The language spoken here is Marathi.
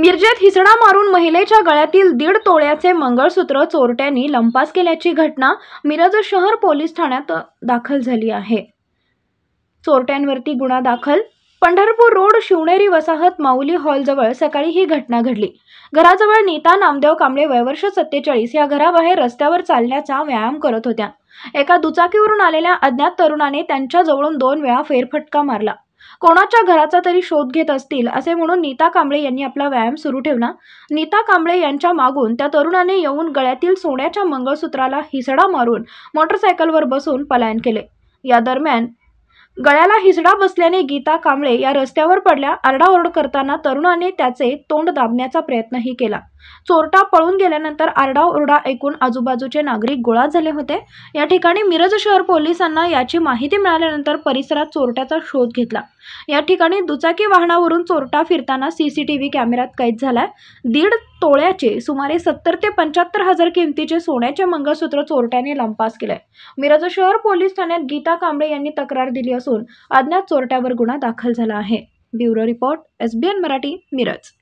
मिरजेत हिसडा मारून महिलेच्या गळ्यातील दीड तोळ्याचे मंगळसूत्र चोरट्यांनी लंपास केल्याची घटना मिरज शहर पोलीस ठाण्यात दाखल झाली आहे चोरट्यांवरती गुन्हा दाखल पंढरपूर रोड शिवनेरी वसाहत माऊली हॉलजवळ सकाळी ही घटना घडली घराजवळ नीता नामदेव कांबळे वयवर्ष सत्तेचाळीस या घराबाहेर रस्त्यावर चालण्याचा व्यायाम करत होत्या एका दुचाकीवरून आलेल्या अज्ञात तरुणाने त्यांच्याजवळून दोन वेळा फेरफटका मारला कोणाच्या घराचा तरी शोध घेत असतील असे म्हणून नीता कांबळे यांनी आपला व्यायाम सुरू ठेवला नीता कांबळे यांच्या मागून त्या तरुणाने येऊन गळ्यातील सोन्याच्या मंगळसूत्राला हिसडा मारून मोटरसायकलवर बसून पलायन केले या दरम्यान गळ्याला हिसडा बसल्याने गीता कांबळे या रस्त्यावर पडल्या आरडाओरड करताना तरुणाने त्याचे तोंड दाबण्याचा प्रयत्नही केला चोरटा पळून गेल्यानंतर आरडाओरडा ऐकून आजूबाजूचे नागरिक गोळा झाले होते या ठिकाणी मिरज शहर पोलिसांना याची माहिती मिळाल्यानंतर परिसरात चोरट्याचा शोध घेतला या ठिकाणी दुचाकी वाहनावरून चोरटा फिरताना सीसीटीव्ही कॅमेऱ्यात कैद झालाय दीड तोळ्याचे सुमारे सत्तर ते पंच्याहत्तर हजार किमतीचे सोन्याचे मंगळसूत्र चोरट्याने लंपास केले मिरज शहर पोलीस ठाण्यात गीता कांबळे यांनी तक्रार दिली असून अज्ञात चोरट्यावर गुन्हा दाखल झाला आहे bureau report S B N Marathi Miraj